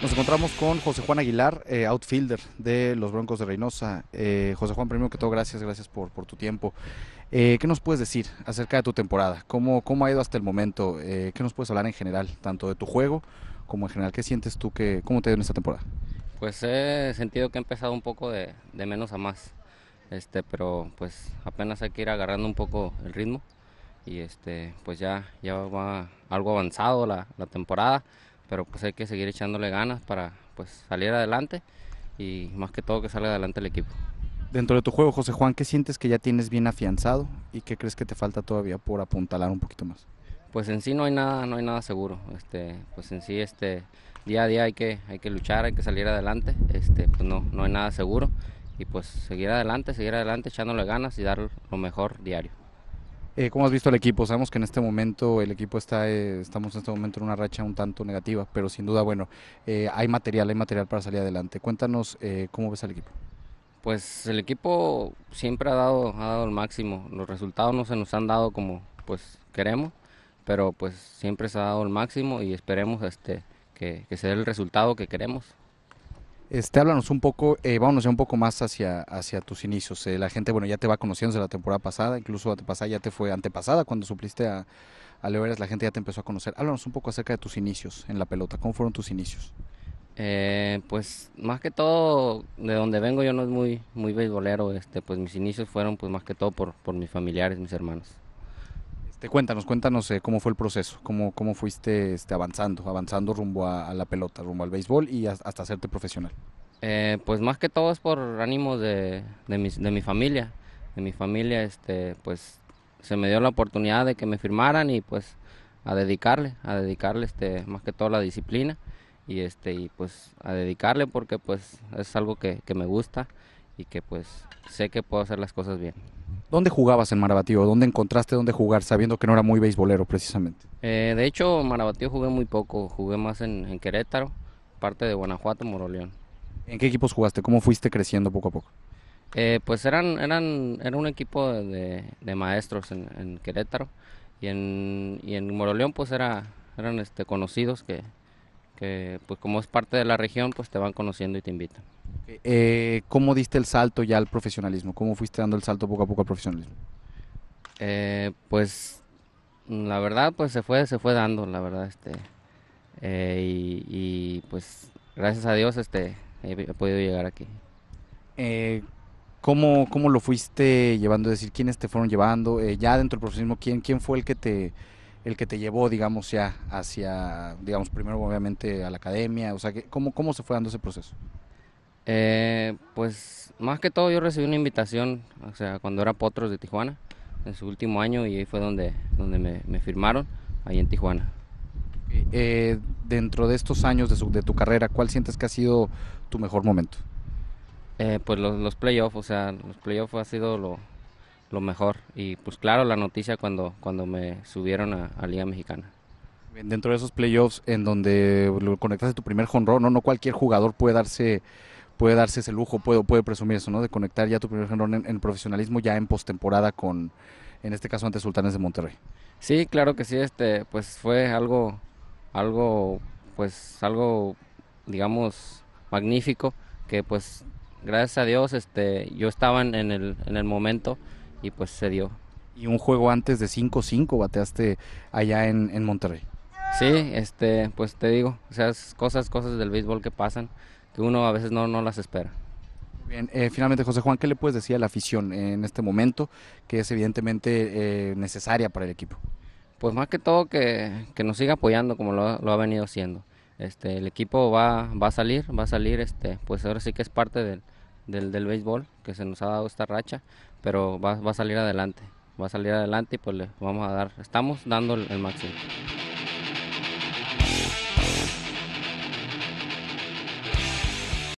Nos encontramos con José Juan Aguilar, eh, outfielder de los Broncos de Reynosa. Eh, José Juan, primero que todo, gracias, gracias por, por tu tiempo. Eh, ¿Qué nos puedes decir acerca de tu temporada? ¿Cómo, cómo ha ido hasta el momento? ¿Qué nos puedes hablar en general, tanto de tu juego como en general? ¿Qué sientes tú? Que, ¿Cómo te ha ido en esta temporada? Pues he sentido que he empezado un poco de, de, menos a más, este, pero pues apenas hay que ir agarrando un poco el ritmo y este, pues ya, ya va algo avanzado la, la temporada pero pues hay que seguir echándole ganas para pues salir adelante y más que todo que salga adelante el equipo. Dentro de tu juego, José Juan, ¿qué sientes que ya tienes bien afianzado y qué crees que te falta todavía por apuntalar un poquito más? Pues en sí no hay nada, no hay nada seguro. Este, pues en sí este día a día hay que hay que luchar, hay que salir adelante. Este, pues no no hay nada seguro y pues seguir adelante, seguir adelante echándole ganas y dar lo mejor diario. Eh, ¿Cómo has visto el equipo? Sabemos que en este momento el equipo está, eh, estamos en este momento en una racha un tanto negativa, pero sin duda, bueno, eh, hay material, hay material para salir adelante. Cuéntanos cómo ves al equipo. Pues el equipo siempre ha dado, ha dado el máximo. Los resultados no se nos han dado como pues queremos, pero pues siempre se ha dado el máximo y esperemos este que, que se el resultado que queremos. Este, háblanos un poco, eh, vámonos ya un poco más hacia, hacia tus inicios. Eh, la gente, bueno, ya te va conociendo desde la temporada pasada, incluso antepasada, ya te fue antepasada cuando supliste a, a Leo la gente ya te empezó a conocer. Háblanos un poco acerca de tus inicios en la pelota, ¿cómo fueron tus inicios? Eh, pues más que todo, de donde vengo yo no es muy, muy beisbolero, este, pues mis inicios fueron pues más que todo por, por mis familiares, mis hermanos. Este, cuéntanos, cuéntanos eh, cómo fue el proceso, cómo, cómo fuiste este, avanzando, avanzando rumbo a, la pelota, rumbo al béisbol y hasta, hacerte profesional. Eh, pues más que todo es por ánimo de, mi, familia. De mi familia, este, pues se me dio la oportunidad de que me firmaran y pues a dedicarle, a dedicarle este, más que todo la disciplina y este y pues a dedicarle porque pues es algo que, que me gusta y que pues sé que puedo hacer las cosas bien. ¿Dónde jugabas en Marabatío? ¿Dónde encontraste dónde jugar sabiendo que no era muy beisbolero precisamente? Eh, de hecho, en Marabatío jugué muy poco, jugué más en, Querétaro, parte de Guanajuato, Moroleón. ¿En qué equipos jugaste? ¿Cómo fuiste creciendo poco a poco? Eh, pues eran, eran, era un equipo de, maestros en, Querétaro y en, y en Moroleón pues era, eran este, conocidos que, pues como es parte de la región pues te van conociendo y te invitan. Eh, ¿Cómo diste el salto ya al profesionalismo? ¿Cómo fuiste dando el salto poco a poco al profesionalismo? Eh, pues la verdad, pues se fue, se fue dando, la verdad, este, eh, y, pues gracias a Dios, este, he, podido llegar aquí. ¿cómo, ¿Cómo lo fuiste llevando? Es decir, ¿quiénes te fueron llevando? ya dentro del profesionalismo, ¿quién, ¿quién fue el que te, el que te llevó, digamos, ya hacia, digamos, primero obviamente a la academia? O sea, ¿cómo, cómo se fue dando ese proceso? Eh, pues más que todo yo recibí una invitación, o sea, cuando era Potros de Tijuana, en su último año, y ahí fue donde, donde me, firmaron, ahí en Tijuana. Eh, dentro de estos años de, de, tu carrera, ¿cuál sientes que ha sido tu mejor momento? Eh, pues los, los playoffs, o sea, los playoffs ha sido lo, mejor. Y pues claro, la noticia cuando, cuando me subieron a, Liga Mexicana. dentro de esos playoffs en donde conectaste tu primer jonrón, ¿no? no cualquier jugador puede darse puede darse ese lujo, puede, puede presumir eso, ¿no? De conectar ya tu primer género en, el profesionalismo ya en postemporada con, en este caso, ante Sultanes de Monterrey. Sí, claro que sí, este, pues fue algo, algo, pues algo, digamos, magnífico, que pues gracias a Dios, este, yo estaba en el, en el momento y pues se dio. Y un juego antes de 5-5 bateaste allá en, en Monterrey. Sí, este, pues te digo, o sea, cosas, cosas del béisbol que pasan uno a veces no, no las espera. Bien, eh, finalmente José Juan, ¿qué le puedes decir a la afición en este momento que es evidentemente eh, necesaria para el equipo? Pues más que todo que, que nos siga apoyando como lo, ha venido siendo. Este, el equipo va, va a salir, va a salir, este, pues ahora sí que es parte del, del, del béisbol que se nos ha dado esta racha, pero va, va a salir adelante, va a salir adelante y pues le vamos a dar, estamos dando el máximo.